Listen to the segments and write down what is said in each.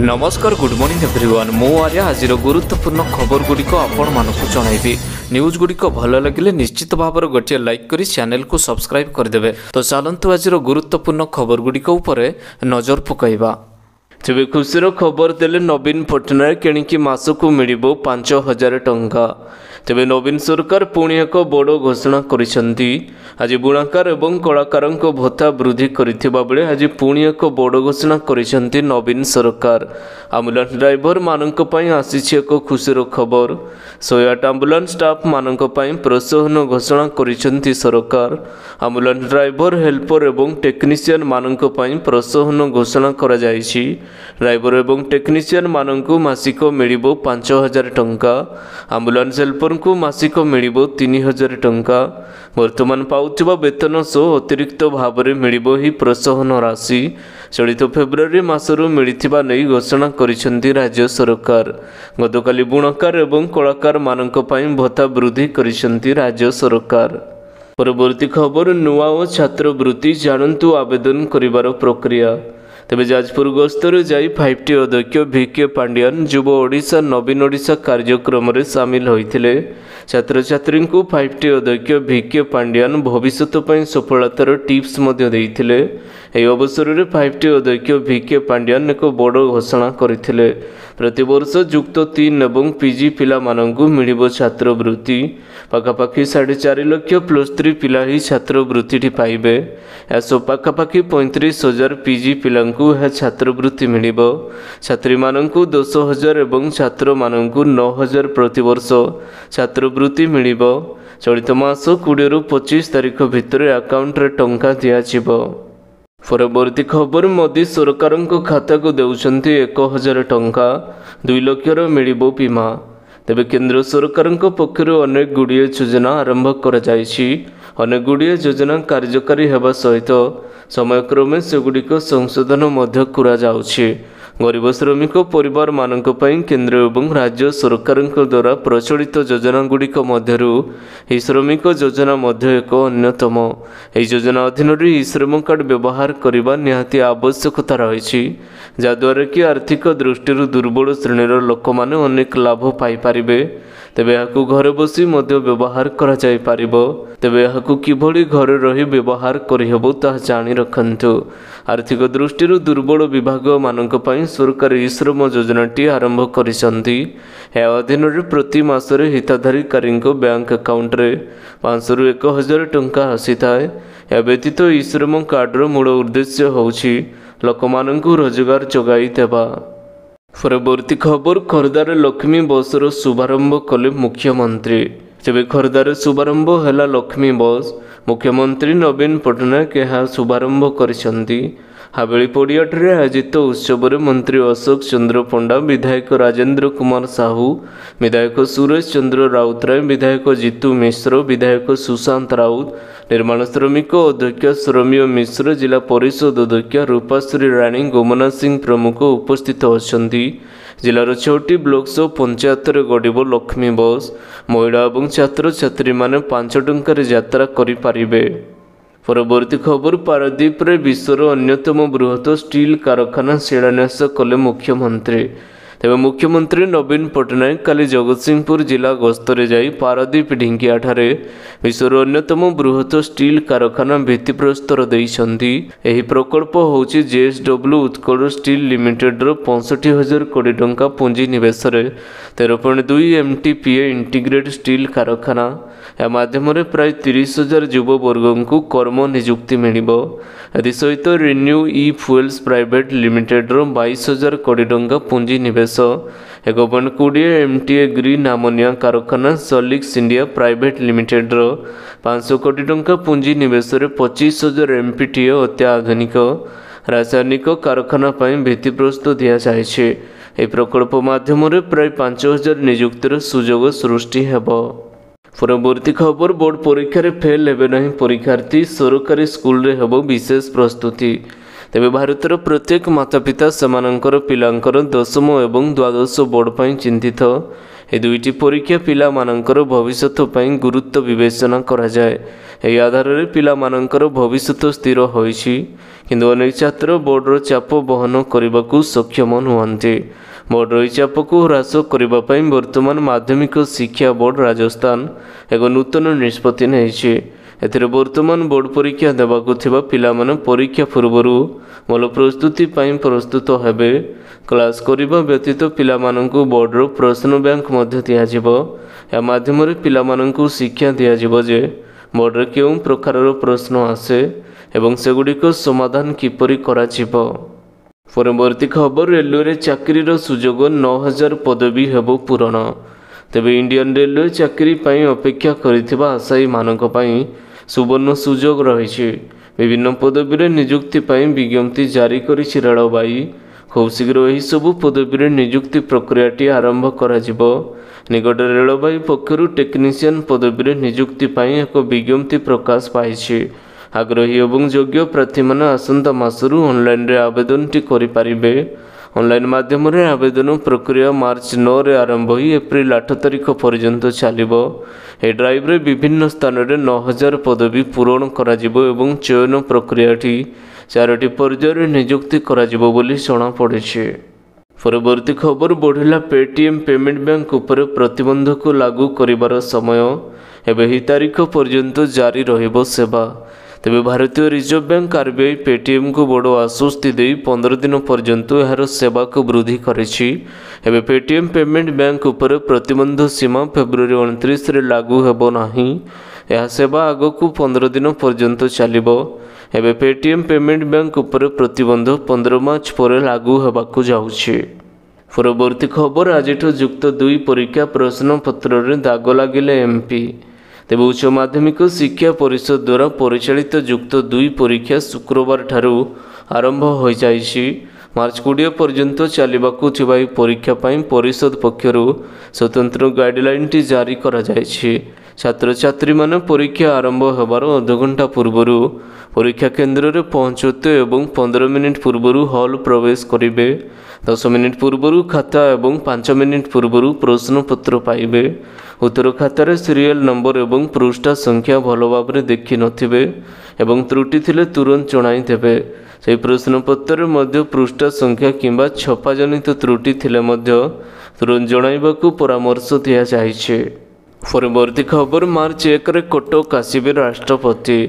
ନମସ୍କାର good morning everyone ମୁଁ ଆର୍ଯ୍ୟ ଆଜିର ଗୁରୁତ୍ୱପୂର୍ଣ୍ଣ ଖବରଗୁଡ଼ିକ ଆପଣମାନଙ୍କୁ ଜଣାଇବି ନ୍ୟୁଜ୍ଗୁଡ଼ିକ ଭଲ ଲାଗିଲେ ନିଶ୍ଚିତ ଭାବରେ ଗୋଟିଏ ଲାଇକ୍ କରି ଚ୍ୟାନେଲ୍କୁ ସବସ୍କ୍ରାଇବ୍ କରିଦେବେ ତ ଚାଲନ୍ତୁ ଆଜିର ଗୁରୁତ୍ୱପୂର୍ଣ୍ଣ ଖବରଗୁଡ଼ିକ ଉପରେ ନଜର ପକାଇବା ତେବେ ଖୁସିର ଖବର ଦେଲେ ନବୀନ ପଟ୍ଟନାୟକ କିଣିକି ମାସକୁ ମିଳିବ ପାଞ୍ଚ ହଜାର ଟଙ୍କା ତେବେ ନବୀନ ସରକାର ପୁଣି ଏକ ବଡ଼ ଘୋଷଣା କରିଛନ୍ତି ଆଜି ବୁଣାକାର ଏବଂ କଳାକାରଙ୍କ ଭତ୍ତା ବୃଦ୍ଧି କରିଥିବା ବେଳେ ଆଜି ପୁଣି ଏକ ବଡ଼ ଘୋଷଣା କରିଛନ୍ତି ନବୀନ ସରକାର ଆମ୍ବୁଲାନ୍ସ ଡ୍ରାଇଭରମାନଙ୍କ ପାଇଁ ଆସିଛି ଏକ ଖୁସିର ଖବର ଶହେ ଆଠ ଆମ୍ବୁଲାନ୍ସ ଷ୍ଟାଫ୍ମାନଙ୍କ ପାଇଁ ପ୍ରୋତ୍ସାହନ ଘୋଷଣା କରିଛନ୍ତି ସରକାର ଆମ୍ବୁଲାନ୍ସ ଡ୍ରାଇଭର ହେଲ୍ପର ଏବଂ ମାନଙ୍କ ପାଇଁ ପ୍ରୋତ୍ସାହନ ଘୋଷଣା କରାଯାଇଛି ଡ୍ରାଇଭର ଏବଂ ଟେକ୍ନିସିଆନମାନଙ୍କୁ ମାସିକ ମିଳିବ ପାଞ୍ଚ ହଜାର ଟଙ୍କା ଆମ୍ବୁଲାନ୍ସ ହେଲ୍ପରଙ୍କୁ ମାସିକ ମିଳିବ ତିନି ହଜାର ଟଙ୍କା ବର୍ତ୍ତମାନ ପାଉଥିବା ବେତନ ସହ ଅତିରିକ୍ତ ଭାବରେ ମିଳିବ ଏହି ପ୍ରୋତ୍ସାହନ ରାଶି ଚଳିତ ଫେବୃଆରୀ ମାସରୁ ମିଳିଥିବା ନେଇ ଘୋଷଣା କରିଛନ୍ତି ରାଜ୍ୟ ସରକାର ଗତକାଲି ବୁଣକାର ଏବଂ କଳାକାରମାନଙ୍କ ପାଇଁ ଭତ୍ତା ବୃଦ୍ଧି କରିଛନ୍ତି ରାଜ୍ୟ ସରକାର ପରବର୍ତ୍ତୀ ଖବର ନୂଆ ଓ ଛାତ୍ରବୃତ୍ତି ଜାଣନ୍ତୁ ଆବେଦନ କରିବାର ପ୍ରକ୍ରିୟା ତେବେ ଯାଜପୁର ଗସ୍ତରେ ଯାଇ ଫାଇଭ୍ ଟି ଅଧ୍ୟକ୍ଷ ଭିକେ ପାଣ୍ଡିଆନ ଯୁବ ଓଡ଼ିଶା ନବୀନ ଓଡ଼ିଶା କାର୍ଯ୍ୟକ୍ରମରେ ସାମିଲ ହୋଇଥିଲେ ଛାତ୍ରଛାତ୍ରୀଙ୍କୁ ଫାଇଭ୍ ଟି ଅଧ୍ୟକ୍ଷ ଭିକେ ପାଣ୍ଡିଆନ୍ ଭବିଷ୍ୟତ ପାଇଁ ସଫଳତାର ଟିପ୍ସ ମଧ୍ୟ ଦେଇଥିଲେ ଏହି ଅବସରରେ ଫାଇଭ୍ ଟି ଅଧ୍ୟକ୍ଷ ଭିକେ ପାଣ୍ଡିଆନ୍ ଏକ ବଡ଼ ଘୋଷଣା କରିଥିଲେ ପ୍ରତିବର୍ଷ ଯୁକ୍ତ ତିନି ଏବଂ ପିଜି ପିଲାମାନଙ୍କୁ ମିଳିବ ଛାତ୍ରବୃତ୍ତି ପାଖାପାଖି ସାଢ଼େ ଚାରି ଲକ୍ଷ ପ୍ଲସ୍ ଥ୍ରୀ ପିଲା ଏହି ଛାତ୍ରବୃତ୍ତିଟି ପାଇବେ ଏହାସହ ପାଖାପାଖି ପଇଁତିରିଶ ହଜାର ପିଜି ପିଲାଙ୍କୁ ଏହା ଛାତ୍ରବୃତ୍ତି ମିଳିବ ଛାତ୍ରୀମାନଙ୍କୁ ଦଶ ହଜାର ଏବଂ ଛାତ୍ରମାନଙ୍କୁ ନଅ ହଜାର ପ୍ରତିବର୍ଷ ଛାତ୍ରବୃତ୍ତି ମିଳିବ ଚଳିତ ମାସ କୋଡ଼ିଏରୁ ପଚିଶ ତାରିଖ ଭିତରେ ଆକାଉଣ୍ଟରେ ଟଙ୍କା ଦିଆଯିବ ପରବର୍ତ୍ତୀ ଖବର ମୋଦି ସରକାରଙ୍କ ଖାତାକୁ ଦେଉଛନ୍ତି ଏକ ହଜାର ଟଙ୍କା ଦୁଇ ଲକ୍ଷର ମିଳିବ ବୀମା ତେବେ କେନ୍ଦ୍ର ସରକାରଙ୍କ ପକ୍ଷରୁ ଅନେକ ଗୁଡ଼ିଏ ଯୋଜନା ଆରମ୍ଭ କରାଯାଇଛି ଅନେକ ଗୁଡ଼ିଏ ଯୋଜନା କାର୍ଯ୍ୟକାରୀ ହେବା ସହିତ ସମୟକ୍ରମେ ସେଗୁଡ଼ିକ ସଂଶୋଧନ ମଧ୍ୟ କରାଯାଉଛି ଗରିବ ଶ୍ରମିକ ପରିବାରମାନଙ୍କ ପାଇଁ କେନ୍ଦ୍ର ଏବଂ ରାଜ୍ୟ ସରକାରଙ୍କ ଦ୍ୱାରା ପ୍ରଚଳିତ ଯୋଜନାଗୁଡ଼ିକ ମଧ୍ୟରୁ ଏହି ଶ୍ରମିକ ଯୋଜନା ମଧ୍ୟ ଏକ ଅନ୍ୟତମ ଏହି ଯୋଜନା ଅଧୀନରେ ଇ ଶ୍ରମ କାର୍ଡ଼ ବ୍ୟବହାର କରିବା ନିହାତି ଆବଶ୍ୟକତା ରହିଛି ଯାହାଦ୍ୱାରା କି ଆର୍ଥିକ ଦୃଷ୍ଟିରୁ ଦୁର୍ବଳ ଶ୍ରେଣୀର ଲୋକମାନେ ଅନେକ ଲାଭ ପାଇପାରିବେ ତେବେ ଏହାକୁ ଘରେ ବସି ମଧ୍ୟ ବ୍ୟବହାର କରାଯାଇପାରିବ ତେବେ ଏହାକୁ କିଭଳି ଘରେ ରହି ବ୍ୟବହାର କରିହେବ ତାହା ଜାଣି ରଖନ୍ତୁ ଆର୍ଥିକ ଦୃଷ୍ଟିରୁ ଦୁର୍ବଳ ବିଭାଗମାନଙ୍କ ପାଇଁ ସରକାର ଇଶ୍ରମ ଯୋଜନାଟି ଆରମ୍ଭ କରିଛନ୍ତି ଏହା ଅଧୀନରେ ପ୍ରତି ମାସରେ ହିତାଧିକାରୀଙ୍କ ବ୍ୟାଙ୍କ ଆକାଉଣ୍ଟରେ ପାଞ୍ଚଶହରୁ ଏକ ହଜାର ଟଙ୍କା ଆସିଥାଏ ଏହା ବ୍ୟତୀତ ଇଶ୍ରମ କାର୍ଡ଼ର ମୂଳ ଉଦ୍ଦେଶ୍ୟ ହେଉଛି ଲୋକମାନଙ୍କୁ ରୋଜଗାର ଯୋଗାଇ ଦେବା ପରବର୍ତ୍ତୀ ଖବର ଖୋର୍ଦ୍ଧାରେ ଲକ୍ଷ୍ମୀ ବସ୍ର ଶୁଭାରମ୍ଭ କଲେ ମୁଖ୍ୟମନ୍ତ୍ରୀ ତେବେ ଖୋର୍ଦ୍ଧାର ଶୁଭାରମ୍ଭ ହେଲା ଲକ୍ଷ୍ମୀ ବସ୍ ମୁଖ୍ୟମନ୍ତ୍ରୀ ନବୀନ ପଟ୍ଟନାୟକ ଏହା ଶୁଭାରମ୍ଭ କରିଛନ୍ତି ହାବେଳି ପଡ଼ିଆଠାରେ ଆୟୋଜିତ ଉତ୍ସବରେ ମନ୍ତ୍ରୀ ଅଶୋକ ଚନ୍ଦ୍ର ପଣ୍ଡା ବିଧାୟକ ରାଜେନ୍ଦ୍ର କୁମାର ସାହୁ ବିଧାୟକ ସୁରେଶ ଚନ୍ଦ୍ର ରାଉତରାୟ ବିଧାୟକ ଜିତୁ ମିଶ୍ର ବିଧାୟକ ସୁଶାନ୍ତ ରାଉତ ନିର୍ମାଣ ଶ୍ରମିକ ଅଧ୍ୟକ୍ଷ ଶ୍ରମୀୟ ମିଶ୍ର ଜିଲ୍ଲା ପରିଷଦ ଅଧ୍ୟକ୍ଷ ରୂପାଶ୍ରୀ ରାଣୀ ଗୋମନା ସିଂ ପ୍ରମୁଖ ଉପସ୍ଥିତ ଅଛନ୍ତି ଜିଲ୍ଲାର ଛଅଟି ବ୍ଲକ ସହ ପଞ୍ଚାୟତରେ ଗଢ଼ିବ ଲକ୍ଷ୍ମୀ ବସ୍ ମହିଳା ଏବଂ ଛାତ୍ରଛାତ୍ରୀମାନେ ପାଞ୍ଚ ଟଙ୍କାରେ ଯାତ୍ରା କରିପାରିବେ ପରବର୍ତ୍ତୀ ଖବର ପାରାଦ୍ୱୀପରେ ବିଶ୍ୱର ଅନ୍ୟତମ ବୃହତ ଷ୍ଟିଲ୍ କାରଖାନା ଶିଳାନ୍ୟାସ କଲେ ମୁଖ୍ୟମନ୍ତ୍ରୀ ତେବେ ମୁଖ୍ୟମନ୍ତ୍ରୀ ନବୀନ ପଟ୍ଟନାୟକ କାଲି ଜଗତସିଂହପୁର ଜିଲ୍ଲା ଗସ୍ତରେ ଯାଇ ପାରାଦୀପ ଢିଙ୍କିଆଠାରେ ବିଶ୍ୱର ଅନ୍ୟତମ ବୃହତ ଷ୍ଟିଲ୍ କାରଖାନା ଭିତ୍ତିପ୍ରସ୍ତର ଦେଇଛନ୍ତି ଏହି ପ୍ରକଳ୍ପ ହେଉଛି ଜେଏସ୍ଡବ୍ଲ୍ୟୁ ଉତ୍କଳ ଷ୍ଟିଲ୍ ଲିମିଟେଡ୍ର ପଞ୍ଚଷଠି ହଜାର କୋଟି ଟଙ୍କା ପୁଞ୍ଜି ନିବେଶରେ ତେର ପଏଣ୍ଟ ଦୁଇ ଏମ୍ଟିପିଏ ଇଣ୍ଟିଗ୍ରେଟ୍ ଷ୍ଟିଲ୍ କାରଖାନା ଏହା ମାଧ୍ୟମରେ ପ୍ରାୟ ତିରିଶ ହଜାର ଯୁବବର୍ଗଙ୍କୁ କର୍ମ ନିଯୁକ୍ତି ମିଳିବ ଏଥିସହିତ ରିନ୍ୟୁ ଇ ଫୁଏଲ୍ସ ପ୍ରାଇଭେଟ୍ ଲିମିଟେଡ୍ର ବାଇଶ ହଜାର କୋଟି ଟଙ୍କା ପୁଞ୍ଜି ନିବେଶ ଶେଷ ଏକ ପଏଣ୍ଟ କୋଡ଼ିଏ M T A green ammonia କାରଖାନା ସଲିକ୍ସ ଇଣ୍ଡିଆ ପ୍ରାଇଭେଟ୍ ଲିମିଟେଡ଼୍ର ପାଞ୍ଚଶହ କୋଟି ଟଙ୍କା ପୁଞ୍ଜି ନିବେଶରେ ପଚିଶ ହଜାର ଏମ୍ ପି ଟି ଓ ଅତ୍ୟାଧୁନିକ ରାସାୟନିକ କାରଖାନା ପାଇଁ ଭିତ୍ତିପ୍ରସ୍ତୁତ ଦିଆଯାଇଛି ଏହି ପ୍ରକଳ୍ପ ମାଧ୍ୟମରେ ପ୍ରାୟ ପାଞ୍ଚ ହଜାର ନିଯୁକ୍ତିର ସୁଯୋଗ ସୃଷ୍ଟି ହେବ ପରବର୍ତ୍ତୀ ଖବର ବୋର୍ଡ଼ ପରୀକ୍ଷାରେ ଫେଲ୍ ହେବେ ନାହିଁ ପରୀକ୍ଷାର୍ଥୀ ସରକାରୀ ସ୍କୁଲରେ ହେବ ବିଶେଷ ପ୍ରସ୍ତୁତି ତେବେ ଭାରତର ପ୍ରତ୍ୟେକ ମାତା ପିତା ସେମାନଙ୍କର ପିଲାଙ୍କର ଦଶମ ଏବଂ ଦ୍ୱାଦଶ ବୋର୍ଡ଼ ପାଇଁ ଚିନ୍ତିତ ଏ ଦୁଇଟି ପରୀକ୍ଷା ପିଲାମାନଙ୍କର ଭବିଷ୍ୟତ ପାଇଁ ଗୁରୁତ୍ୱ ବିବେଚନା କରାଯାଏ ଏହି ଆଧାରରେ ପିଲାମାନଙ୍କର ଭବିଷ୍ୟତ ସ୍ଥିର ହୋଇଛି କିନ୍ତୁ ଅନେକ ଛାତ୍ର ବୋର୍ଡ଼ର ଚାପ ବହନ କରିବାକୁ ସକ୍ଷମ ନୁହନ୍ତି ବୋର୍ଡ଼ର ଏହି ଚାପକୁ ହ୍ରାସ କରିବା ପାଇଁ ବର୍ତ୍ତମାନ ମାଧ୍ୟମିକ ଶିକ୍ଷା ବୋର୍ଡ଼ ରାଜସ୍ଥାନ ଏକ ନୂତନ ନିଷ୍ପତ୍ତି ନେଇଛି ଏଥିରେ ବର୍ତ୍ତମାନ ବୋର୍ଡ଼ ପରୀକ୍ଷା ଦେବାକୁ ଥିବା ପିଲାମାନେ ପରୀକ୍ଷା ପୂର୍ବରୁ ଭଲ ପ୍ରସ୍ତୁତି ପାଇଁ ପ୍ରସ୍ତୁତ ହେବେ କ୍ଲାସ୍ କରିବା ବ୍ୟତୀତ ପିଲାମାନଙ୍କୁ ବୋର୍ଡ଼ର ପ୍ରଶ୍ନ ବ୍ୟାଙ୍କ ମଧ୍ୟ ଦିଆଯିବ ଏହା ମାଧ୍ୟମରେ ପିଲାମାନଙ୍କୁ ଶିକ୍ଷା ଦିଆଯିବ ଯେ ବୋର୍ଡ଼ରେ କେଉଁ ପ୍ରକାରର ପ୍ରଶ୍ନ ଆସେ ଏବଂ ସେଗୁଡ଼ିକ ସମାଧାନ କିପରି କରାଯିବ ପରବର୍ତ୍ତୀ ଖବର ରେଲୱେରେ ଚାକିରିର ସୁଯୋଗ ନଅ ହଜାର ପଦବୀ ହେବ ପୂରଣ ତେବେ ଇଣ୍ଡିଆନ୍ ରେଲୱେ ଚାକିରି ପାଇଁ ଅପେକ୍ଷା କରିଥିବା ଆଶାୟୀମାନଙ୍କ ପାଇଁ ସୁବର୍ଣ୍ଣ ସୁଯୋଗ ରହିଛି ବିଭିନ୍ନ ପଦବୀରେ ନିଯୁକ୍ତି ପାଇଁ ବିଜ୍ଞପ୍ତି ଜାରି କରିଛି ରେଳବାଇ ଖୁବ୍ ଶୀଘ୍ର ଏହିସବୁ ପଦବୀରେ ନିଯୁକ୍ତି ପ୍ରକ୍ରିୟାଟି ଆରମ୍ଭ କରାଯିବ ନିକଟରେ ରେଳବାଇ ପକ୍ଷରୁ ଟେକ୍ନିସିଆନ୍ ପଦବୀରେ ନିଯୁକ୍ତି ପାଇଁ ଏକ ବିଜ୍ଞପ୍ତି ପ୍ରକାଶ ପାଇଛି ଆଗ୍ରହୀ ଏବଂ ଯୋଗ୍ୟ ପ୍ରାର୍ଥୀମାନେ ଆସନ୍ତା ମାସରୁ ଅନଲାଇନରେ ଆବେଦନଟି କରିପାରିବେ ଅନଲାଇନ୍ ମାଧ୍ୟମରେ ଆବେଦନ ପ୍ରକ୍ରିୟା ମାର୍ଚ୍ଚ ନଅରେ ଆରମ୍ଭ ହୋଇ ଏପ୍ରିଲ ଆଠ ତାରିଖ ପର୍ଯ୍ୟନ୍ତ ଚାଲିବ ଏହି ଡ୍ରାଇଭ୍ରେ ବିଭିନ୍ନ ସ୍ଥାନରେ ନଅ ହଜାର ପଦବୀ ପୂରଣ କରାଯିବ ଏବଂ ଚୟନ ପ୍ରକ୍ରିୟାଟି ଚାରୋଟି ପର୍ଯ୍ୟାୟରେ ନିଯୁକ୍ତି କରାଯିବ ବୋଲି ଜଣାପଡ଼ିଛି ପରବର୍ତ୍ତୀ ଖବର ବଢ଼ିଲା ପେଟିଏମ୍ ପେମେଣ୍ଟ ବ୍ୟାଙ୍କ ଉପରେ ପ୍ରତିବନ୍ଧକ ଲାଗୁ କରିବାର ସମୟ ଏବେ ଏହି ତାରିଖ ପର୍ଯ୍ୟନ୍ତ ଜାରି ରହିବ ସେବା ତେବେ ଭାରତୀୟ ରିଜର୍ଭ ବ୍ୟାଙ୍କ ଆର୍ବିଆଇ ପେଟିଏମ୍କୁ ବଡ଼ ଆଶ୍ୱସ୍ତି ଦେଇ ପନ୍ଦର ଦିନ ପର୍ଯ୍ୟନ୍ତ ଏହାର ସେବାକୁ ବୃଦ୍ଧି କରିଛି ଏବେ ପେଟିଏମ୍ ପେମେଣ୍ଟ ବ୍ୟାଙ୍କ ଉପରେ ପ୍ରତିବନ୍ଧ ସୀମା ଫେବୃଆରୀ ଅଣତିରିଶରେ ଲାଗୁ ହେବ ନାହିଁ ଏହା ସେବା ଆଗକୁ ପନ୍ଦର ଦିନ ପର୍ଯ୍ୟନ୍ତ ଚାଲିବ ଏବେ ପେଟିଏମ୍ ପେମେଣ୍ଟ ବ୍ୟାଙ୍କ ଉପରେ ପ୍ରତିବନ୍ଧ ପନ୍ଦର ମାର୍ଚ୍ଚ ପରେ ଲାଗୁ ହେବାକୁ ଯାଉଛି ପରବର୍ତ୍ତୀ ଖବର ଆଜିଠୁ ଯୁକ୍ତ ଦୁଇ ପରୀକ୍ଷା ପ୍ରଶ୍ନପତ୍ରରେ ଦାଗ ଲାଗିଲେ ଏମ୍ପି ତେବେ ଉଚ୍ଚ ମାଧ୍ୟମିକ ଶିକ୍ଷା ପରିଷଦ ଦ୍ୱାରା ପରିଚାଳିତ ଯୁକ୍ତ ଦୁଇ ପରୀକ୍ଷା ଶୁକ୍ରବାରଠାରୁ ଆରମ୍ଭ ହୋଇଯାଇଛି ମାର୍ଚ୍ଚ କୋଡ଼ିଏ ପର୍ଯ୍ୟନ୍ତ ଚାଲିବାକୁ ଥିବା ଏହି ପରୀକ୍ଷା ପାଇଁ ପରିଷଦ ପକ୍ଷରୁ ସ୍ୱତନ୍ତ୍ର ଗାଇଡ଼ଲାଇନ୍ଟି ଜାରି କରାଯାଇଛି ଛାତ୍ରଛାତ୍ରୀମାନେ ପରୀକ୍ଷା ଆରମ୍ଭ ହେବାର ଅଧଘଣ୍ଟା ପୂର୍ବରୁ ପରୀକ୍ଷା କେନ୍ଦ୍ରରେ ପହଞ୍ଚନ୍ତୁ ଏବଂ ପନ୍ଦର ମିନିଟ୍ ପୂର୍ବରୁ ହଲ୍ ପ୍ରବେଶ କରିବେ ଦଶ ମିନିଟ୍ ପୂର୍ବରୁ ଖାତା ଏବଂ ପାଞ୍ଚ ମିନିଟ୍ ପୂର୍ବରୁ ପ୍ରଶ୍ନପତ୍ର ପାଇବେ ଉତ୍ତର ଖାତାରେ ସିରିଏଲ୍ ନମ୍ବର ଏବଂ ପୃଷ୍ଠା ସଂଖ୍ୟା ଭଲ ଭାବରେ ଦେଖିନଥିବେ ଏବଂ ତ୍ରୁଟି ଥିଲେ ତୁରନ୍ତ ଜଣାଇଦେବେ ସେହି ପ୍ରଶ୍ନପତ୍ରରେ ମଧ୍ୟ ପୃଷ୍ଠା ସଂଖ୍ୟା କିମ୍ବା ଛପାଜନିତ ତ୍ରୁଟି ଥିଲେ ମଧ୍ୟ ତୁରନ୍ତ ଜଣାଇବାକୁ ପରାମର୍ଶ ଦିଆଯାଇଛି ପରବର୍ତ୍ତୀ ଖବର ମାର୍ଚ୍ଚ ଏକରେ କଟକ ଆସିବେ ରାଷ୍ଟ୍ରପତି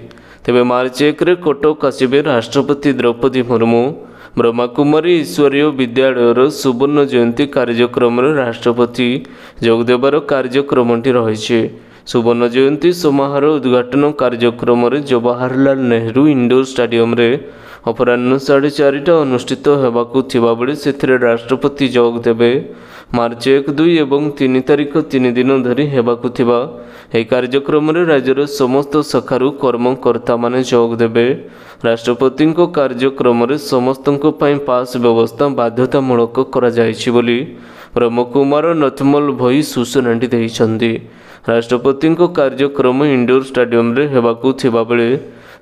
ତେବେ ମାର୍ଚ୍ଚ ଏକରେ କଟକ ଆସିବେ ରାଷ୍ଟ୍ରପତି ଦ୍ରୌପଦୀ ମୁର୍ମୁ ବ୍ରହ୍ମାକୁମାରୀ ଈଶ୍ୱରୀୟ ବିଦ୍ୟାଳୟର ସୁବର୍ଣ୍ଣ ଜୟନ୍ତୀ କାର୍ଯ୍ୟକ୍ରମରେ ରାଷ୍ଟ୍ରପତି ଯୋଗଦେବାର କାର୍ଯ୍ୟକ୍ରମଟି ରହିଛି ସୁବର୍ଣ୍ଣ ଜୟନ୍ତୀ ସମାରୋହ ଉଦ୍ଘାଟନ କାର୍ଯ୍ୟକ୍ରମରେ ଜବାହରଲାଲ ନେହେରୁ ଇଣ୍ଡୋର ଷ୍ଟାଡିୟମରେ ଅପରାହ୍ନ ସାଢ଼େ ଚାରିଟା ଅନୁଷ୍ଠିତ ହେବାକୁ ଥିବାବେଳେ ସେଥିରେ ରାଷ୍ଟ୍ରପତି ଯୋଗ ଦେବେ ମାର୍ଚ୍ଚ ଏକ ଦୁଇ ଏବଂ ତିନି ତାରିଖ ତିନି ଦିନ ଧରି ହେବାକୁ ଥିବା ଏହି କାର୍ଯ୍ୟକ୍ରମରେ ରାଜ୍ୟର ସମସ୍ତ ଶାଖାରୁ କର୍ମକର୍ତ୍ତାମାନେ ଯୋଗ ଦେବେ ରାଷ୍ଟ୍ରପତିଙ୍କ କାର୍ଯ୍ୟକ୍ରମରେ ସମସ୍ତଙ୍କ ପାଇଁ ପାସ୍ ବ୍ୟବସ୍ଥା ବାଧ୍ୟତାମୂଳକ କରାଯାଇଛି ବୋଲି ବ୍ରହ୍ମ କୁମାର ନଥମଲ ଭୋଇ ସୂଚନାଟି ଦେଇଛନ୍ତି ରାଷ୍ଟ୍ରପତିଙ୍କ କାର୍ଯ୍ୟକ୍ରମ ଇଣ୍ଡୋର ଷ୍ଟାଡିୟମରେ ହେବାକୁ ଥିବାବେଳେ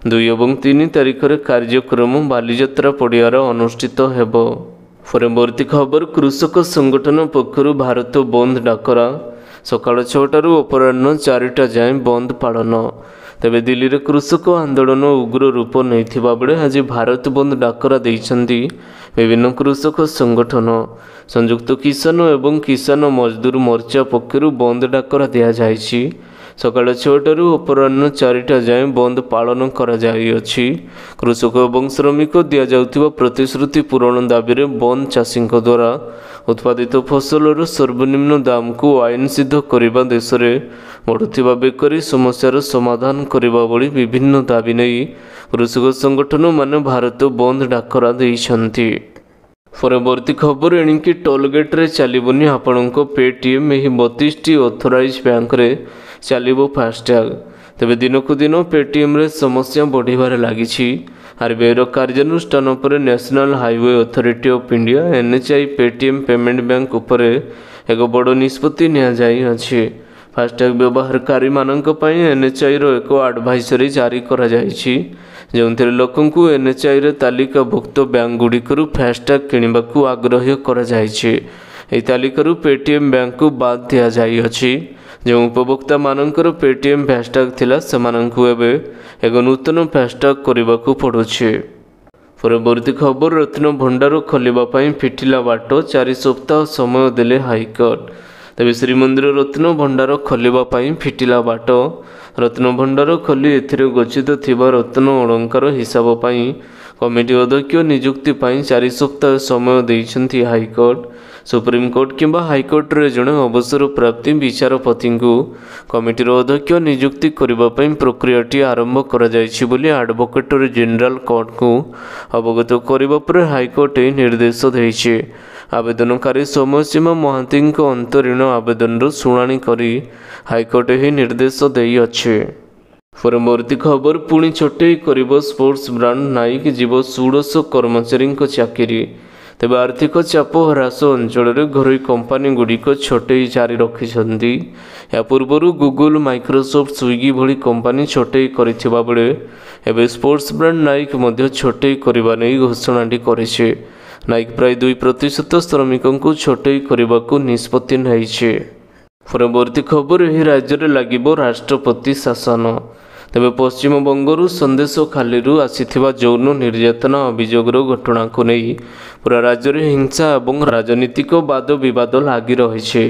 ଦୁଇ ଏବଂ ତିନି ତାରିଖରେ କାର୍ଯ୍ୟକ୍ରମ ବାଲିଯାତ୍ରା ପଡ଼ିଆରେ ଅନୁଷ୍ଠିତ ହେବ ପରବର୍ତ୍ତୀ ଖବର କୃଷକ ସଂଗଠନ ପକ୍ଷରୁ ଭାରତ ବନ୍ଦ ଡାକରା ସକାଳ ଛଅଟାରୁ ଅପରାହ୍ନ ଚାରିଟା ଯାଏଁ ବନ୍ଦ ପାଳନ ତେବେ ଦିଲ୍ଲୀରେ କୃଷକ ଆନ୍ଦୋଳନ ଉଗ୍ର ରୂପ ନେଇଥିବା ବେଳେ ଆଜି ଭାରତ ବନ୍ଦ ଡାକରା ଦେଇଛନ୍ତି ବିଭିନ୍ନ କୃଷକ ସଂଗଠନ ସଂଯୁକ୍ତ କିଷାନ ଏବଂ କିଷାନ ମଜଦୁର ମୋର୍ଚ୍ଚା ପକ୍ଷରୁ ବନ୍ଦ ଡାକରା ଦିଆଯାଇଛି ସକାଳ ଛଅଟାରୁ ଅପରାହ୍ନ ଚାରିଟା ଯାଏଁ ବନ୍ଦ ପାଳନ କରାଯାଇଅଛି କୃଷକ ଏବଂ ଶ୍ରମିକ ଦିଆଯାଉଥିବା ପ୍ରତିଶ୍ରୁତି ପୂରଣ ଦାବିରେ ବନ୍ଦ ଚାଷୀଙ୍କ ଦ୍ୱାରା ଉତ୍ପାଦିତ ଫସଲର ସର୍ବନିମ୍ନ ଦାମକୁ ଆଇନସିଦ୍ଧ କରିବା ଦେଶରେ ବଢ଼ୁଥିବା ବେକରୀ ସମସ୍ୟାର ସମାଧାନ କରିବା ଭଳି ବିଭିନ୍ନ ଦାବି ନେଇ କୃଷକ ସଂଗଠନମାନେ ଭାରତ ବନ୍ଦ ଡାକରା ଦେଇଛନ୍ତି ପରବର୍ତ୍ତୀ ଖବର ଏଣିକି ଟୋଲ୍ଗେଟ୍ରେ ଚାଲିବନି ଆପଣଙ୍କ ପେଟିଏମ୍ ଏହି ବତିଶଟି ଅଥରାଇଜ୍ ବ୍ୟାଙ୍କରେ ଚାଲିବ ଫାସ୍ଟ୍ୟାଗ୍ ତେବେ ଦିନକୁ ଦିନ ପେଟିଏମ୍ରେ ସମସ୍ୟା ବଢ଼ିବାରେ ଲାଗିଛି ଆର୍ବିଆଇର କାର୍ଯ୍ୟାନୁଷ୍ଠାନ ଉପରେ national highway authority of India NHAI Paytm payment bank ଉପରେ ଏକ ବଡ଼ ନିଷ୍ପତ୍ତି ନିଆଯାଇଅଛି ଫାସ୍ଟ୍ୟାଗ୍ ବ୍ୟବହାରକାରୀମାନଙ୍କ ପାଇଁ ଏନ୍ଏଚ୍ଆଇର ଏକ ଆଡ଼ଭାଇସରୀ ଜାରି କରାଯାଇଛି ଯେଉଁଥିରେ ଲୋକଙ୍କୁ ଏନ୍ଏଚ୍ଆଇରେ ତାଲିକାଭୁକ୍ତ ବ୍ୟାଙ୍କଗୁଡ଼ିକରୁ ଫାଷ୍ଟ୍ୟାଗ୍ କିଣିବାକୁ ଆଗ୍ରହୀ କରାଯାଇଛି ଏହି ତାଲିକାରୁ ପେଟିଏମ୍ ବ୍ୟାଙ୍କକୁ ବାଦ୍ ଦିଆଯାଇଅଛି ଯେଉଁ ଉପଭୋକ୍ତାମାନଙ୍କର ପେଟିଏମ୍ ଫ୍ୟାସ୍ଟ୍ୟାଗ୍ ଥିଲା ସେମାନଙ୍କୁ ଏବେ ଏକ ନୂତନ ଫ୍ୟାସ୍ଟ୍ୟାଗ୍ କରିବାକୁ ପଡ଼ୁଛି ପରବର୍ତ୍ତୀ ଖବର ରତ୍ନ ଭଣ୍ଡାର ଖୋଲିବା ପାଇଁ ଫିଟିଲା ବାଟ ଚାରି ସପ୍ତାହ ସମୟ ଦେଲେ ହାଇକୋର୍ଟ ତେବେ ଶ୍ରୀମନ୍ଦିର ରତ୍ନ ଭଣ୍ଡାର ଖୋଲିବା ପାଇଁ ଫିଟିଲା ବାଟ ରତ୍ନ ଭଣ୍ଡାର ଖୋଲି ଏଥିରେ ଗଚ୍ଛିତ ଥିବା ରତ୍ନ ଅଳଙ୍କାର ହିସାବ ପାଇଁ କମିଟି ଅଧ୍ୟକ୍ଷ ନିଯୁକ୍ତି ପାଇଁ ଚାରି ସପ୍ତାହ ସମୟ ଦେଇଛନ୍ତି ହାଇକୋର୍ଟ ସୁପ୍ରିମକୋର୍ଟ କିମ୍ବା ହାଇକୋର୍ଟରେ ଜଣେ ଅବସରପ୍ରାପ୍ତି ବିଚାରପତିଙ୍କୁ କମିଟିର ଅଧ୍ୟକ୍ଷ ନିଯୁକ୍ତି କରିବା ପାଇଁ ପ୍ରକ୍ରିୟାଟି ଆରମ୍ଭ କରାଯାଇଛି ବୋଲି ଆଡ଼ଭୋକେଟୋର ଜେନେରାଲ କୋର୍ଟଙ୍କୁ ଅବଗତ କରିବା ପରେ ହାଇକୋର୍ଟ ଏହି ନିର୍ଦ୍ଦେଶ ଦେଇଛି ଆବେଦନକାରୀ ସମୟସୀମା ମହାନ୍ତିଙ୍କ ଅନ୍ତରୀଣ ଆବେଦନର ଶୁଣାଣି କରି ହାଇକୋର୍ଟ ଏହି ନିର୍ଦ୍ଦେଶ ଦେଇଅଛି ପରବର୍ତ୍ତୀ ଖବର ପୁଣି ଛଟେଇ କରିବ ସ୍ପୋର୍ଟସ୍ ବ୍ରାଣ୍ଡ ନାଇକ୍ ଯିବ ଷୋଡ଼ଶ କର୍ମଚାରୀଙ୍କ ଚାକିରି ତେବେ ଆର୍ଥିକ ଚାପ ହ୍ରାସ ଅଞ୍ଚଳରେ ଘରୋଇ କମ୍ପାନୀ ଗୁଡ଼ିକ ଛଟେଇ ଜାରି ରଖିଛନ୍ତି ଏହା ପୂର୍ବରୁ ଗୁଗୁଲ୍ ମାଇକ୍ରୋସଫ୍ଟ ସ୍ୱିଗି ଭଳି କମ୍ପାନୀ ଛଟେଇ କରିଥିବା ବେଳେ ଏବେ ସ୍ପୋର୍ଟସ୍ ବ୍ରାଣ୍ଡ ନାଇକ୍ ମଧ୍ୟ ଛଟେଇ କରିବା ନେଇ ଘୋଷଣାଟି କରିଛି ନାଇକ୍ ପ୍ରାୟ ଦୁଇ ପ୍ରତିଶତ ଶ୍ରମିକଙ୍କୁ ଛଟେଇ କରିବାକୁ ନିଷ୍ପତ୍ତି ନେଇଛି ପରବର୍ତ୍ତୀ ଖବର ଏହି ରାଜ୍ୟରେ ଲାଗିବ ରାଷ୍ଟ୍ରପତି ଶାସନ ତେବେ ପଶ୍ଚିମବଙ୍ଗରୁ ସନ୍ଦେଶ ଖାଲିରୁ ଆସିଥିବା ଯୌନ ନିର୍ଯାତନା ଅଭିଯୋଗର ଘଟଣାକୁ ନେଇ ପୁରା ରାଜ୍ୟରେ ହିଂସା ଏବଂ ରାଜନୈତିକ ବାଦବିବାଦ ଲାଗି ରହିଛି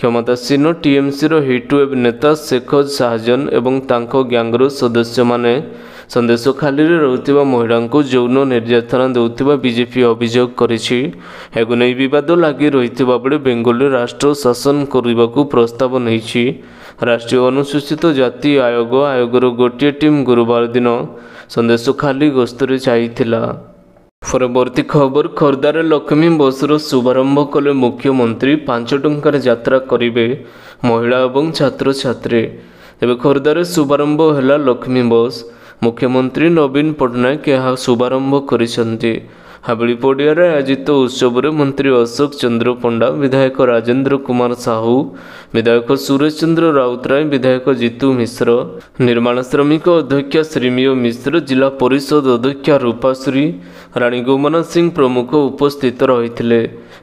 କ୍ଷମତାସୀନ ଟିଏମ୍ସିର ହିଟ୍ ୱେଭ୍ ନେତା ଶେଖ ସାହାଜନ ଏବଂ ତାଙ୍କ ଗ୍ୟାଙ୍ଗର ସଦସ୍ୟମାନେ ସନ୍ଦେଶ ଖାଲିରେ ରହୁଥିବା ମହିଳାଙ୍କୁ ଯୌନ ନିର୍ଯାତନା ଦେଉଥିବା ବିଜେପି ଅଭିଯୋଗ କରିଛି ଏହାକୁ ନେଇ ବିବାଦ ଲାଗି ରହିଥିବା ବେଳେ ବେଙ୍ଗଲରେ ରାଷ୍ଟ୍ର ଶାସନ କରିବାକୁ ପ୍ରସ୍ତାବ ନେଇଛି ରାଷ୍ଟ୍ରୀୟ ଅନୁସୂଚିତ ଜାତି ଆୟୋଗ ଆୟୋଗର ଗୋଟିଏ ଟିମ୍ ଗୁରୁବାର ଦିନ ସନ୍ଦେଶ ଖାଲି ଗସ୍ତରେ ଯାଇଥିଲା ପରବର୍ତ୍ତୀ ଖବର ଖୋର୍ଦ୍ଧାରେ ଲକ୍ଷ୍ମୀ ବସ୍ର ଶୁଭାରମ୍ଭ କଲେ ମୁଖ୍ୟମନ୍ତ୍ରୀ ପାଞ୍ଚ ଟଙ୍କାରେ ଯାତ୍ରା କରିବେ ମହିଳା ଏବଂ ଛାତ୍ରଛାତ୍ରୀ ତେବେ ଖୋର୍ଦ୍ଧାରେ ଶୁଭାରମ୍ଭ ହେଲା ଲକ୍ଷ୍ମୀ ବସ୍ ମୁଖ୍ୟମନ୍ତ୍ରୀ ନବୀନ ପଟ୍ଟନାୟକ ଏହା ଶୁଭାରମ୍ଭ କରିଛନ୍ତି ହାବିଳି ପଡ଼ିଆରେ ଆୟୋଜିତ ଉତ୍ସବରେ ମନ୍ତ୍ରୀ ଅଶୋକ ଚନ୍ଦ୍ର ପଣ୍ଡା ବିଧାୟକ ରାଜେନ୍ଦ୍ର କୁମାର ସାହୁ ବିଧାୟକ ସୁରେଶ ଚନ୍ଦ୍ର ରାଉତରାୟ ବିଧାୟକ ଜିତୁ ମିଶ୍ର ନିର୍ମାଣ ଶ୍ରମିକ ଅଧ୍ୟକ୍ଷ ଶ୍ରୀମିୟ ମିଶ୍ର ଜିଲ୍ଲା ପରିଷଦ ଅଧ୍ୟକ୍ଷା ରୂପାଶ୍ରୀ ରାଣୀ ଗୋମନା ସିଂ ପ୍ରମୁଖ ଉପସ୍ଥିତ ରହିଥିଲେ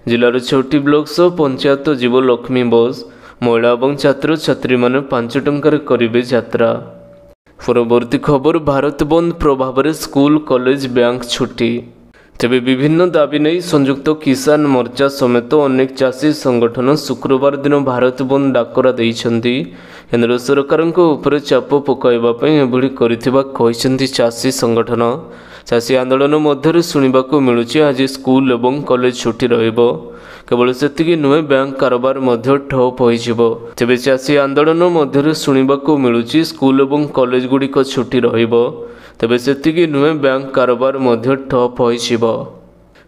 ଜିଲ୍ଲାର ଛୋଟି ବ୍ଲକ ସହ ପଞ୍ଚାୟତ ଯିବ ଲକ୍ଷ୍ମୀ ବସ୍ ମହିଳା ଏବଂ ଛାତ୍ରଛାତ୍ରୀମାନେ ପାଞ୍ଚ ଟଙ୍କାରେ କରିବେ ଯାତ୍ରା ପରବର୍ତ୍ତୀ ଖବର ଭାରତ ବନ୍ଦ ପ୍ରଭାବରେ ସ୍କୁଲ କଲେଜ ବ୍ୟାଙ୍କ ଛୁଟି ତେବେ ବିଭିନ୍ନ ଦାବି ନେଇ ସଂଯୁକ୍ତ କିଷାନ ମୋର୍ଚ୍ଚା ସମେତ ଅନେକ ଚାଷୀ ସଂଗଠନ ଶୁକ୍ରବାର ଦିନ ଭାରତ ବନ୍ଦ ଡାକରା ଦେଇଛନ୍ତି କେନ୍ଦ୍ର ସରକାରଙ୍କ ଉପରେ ଚାପ ପକାଇବା ପାଇଁ ଏଭଳି କରିଥିବା କହିଛନ୍ତି ଚାଷୀ ସଂଗଠନ ଚାଷୀ ଆନ୍ଦୋଳନ ମଧ୍ୟରେ ଶୁଣିବାକୁ ମିଳୁଛି ଆଜି ସ୍କୁଲ ଏବଂ କଲେଜ ଛୁଟି ରହିବ କେବଳ ସେତିକି ନୁହେଁ ବ୍ୟାଙ୍କ କାରବାର ମଧ୍ୟ ଠପ୍ ହୋଇଯିବ ତେବେ ଚାଷୀ ଆନ୍ଦୋଳନ ମଧ୍ୟରେ ଶୁଣିବାକୁ ମିଳୁଛି ସ୍କୁଲ ଏବଂ କଲେଜଗୁଡ଼ିକ ଛୁଟି ରହିବ ତେବେ ସେତିକି ନୁହେଁ ବ୍ୟାଙ୍କ କାରବାର ମଧ୍ୟ ଠପ୍ ହୋଇଯିବ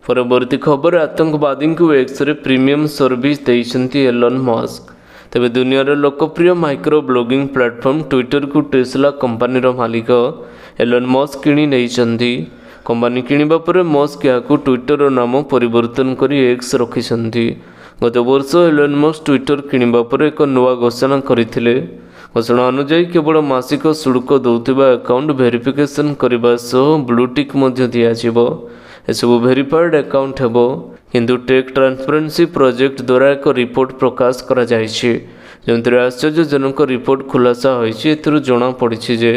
ପରବର୍ତ୍ତୀ ଖବର ଆତଙ୍କବାଦୀଙ୍କୁ ଏକ୍ସରେ ପ୍ରିମିୟମ୍ ସର୍ଭିସ୍ ଦେଇଛନ୍ତି ଏଲନ୍ ମସ୍କ ତେବେ ଦୁନିଆର ଲୋକପ୍ରିୟ ମାଇକ୍ରୋ ବ୍ଲଗିଂ ପ୍ଲାଟଫର୍ମ ଟ୍ୱିଟରକୁ ଟେସ୍ଲା କମ୍ପାନୀର ମାଲିକ ଏଲନ୍ ମସ୍କ କିଣି ନେଇଛନ୍ତି କମ୍ପାନୀ କିଣିବା ପରେ ମସ୍କ ଏହାକୁ ଟ୍ୱିଟର୍ର ନାମ ପରିବର୍ତ୍ତନ କରି ଏକ୍ସ ରଖିଛନ୍ତି ଗତ ବର୍ଷ ଏଲୋନ୍ ମସ୍କ ଟ୍ୱିଟର୍ କିଣିବା ପରେ ଏକ ନୂଆ ଘୋଷଣା କରିଥିଲେ ଘୋଷଣା ଅନୁଯାୟୀ କେବଳ ମାସିକ ଶୁଳ୍କ ଦେଉଥିବା ଆକାଉଣ୍ଟ ଭେରିଫିକେସନ୍ କରିବା ସହ ବ୍ଲୁଟିକ୍ ମଧ୍ୟ ଦିଆଯିବ ଏସବୁ ଭେରିଫାଏଡ୍ ଆକାଉଣ୍ଟ ହେବ କିନ୍ତୁ ଟେକ୍ ଟ୍ରାନ୍ସପରେନ୍ସି ପ୍ରୋଜେକ୍ଟ ଦ୍ୱାରା ଏକ ରିପୋର୍ଟ ପ୍ରକାଶ କରାଯାଇଛି ଯେଉଁଥିରେ ଆଶ୍ଚର୍ଯ୍ୟଜନକ ରିପୋର୍ଟ ଖୁଲାସା ହୋଇଛି ଏଥିରୁ ଜଣାପଡ଼ିଛି ଯେ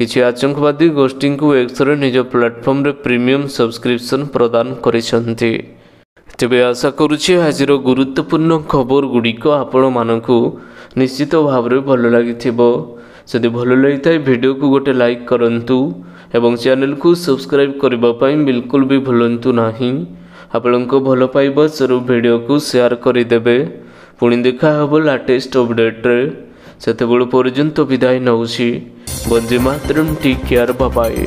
କିଛି ଆତଙ୍କବାଦୀ ଗୋଷ୍ଠୀଙ୍କୁ ଏକଥର ନିଜ ପ୍ଲାଟଫର୍ମରେ ପ୍ରିମିୟମ୍ ସବସ୍କ୍ରିପସନ୍ ପ୍ରଦାନ କରିଛନ୍ତି ତେବେ ଆଶା କରୁଛି ଆଜିର ଗୁରୁତ୍ୱପୂର୍ଣ୍ଣ ଖବରଗୁଡ଼ିକ ଆପଣମାନଙ୍କୁ ନିଶ୍ଚିତ ଭାବରେ ଭଲ ଲାଗିଥିବ ଯଦି ଭଲ ଲାଗିଥାଏ ଭିଡ଼ିଓକୁ ଗୋଟେ ଲାଇକ୍ କରନ୍ତୁ ଏବଂ ଚ୍ୟାନେଲକୁ ସବସ୍କ୍ରାଇବ୍ କରିବା ପାଇଁ ବିଲକୁଲ ବି ଭୁଲନ୍ତୁ ନାହିଁ ଆପଣଙ୍କ ଭଲ ପାଇବା ସରୁ ଭିଡ଼ିଓକୁ ସେୟାର କରିଦେବେ ପୁଣି ଦେଖା ହେବ ଲାଟେଷ୍ଟ ଅପଡ଼େଟ୍ରେ ସେତେବେଳେ ପର୍ଯ୍ୟନ୍ତ ବିଦାୟ ନେଉଛି म्हणजे मातरम टेक केअर बाय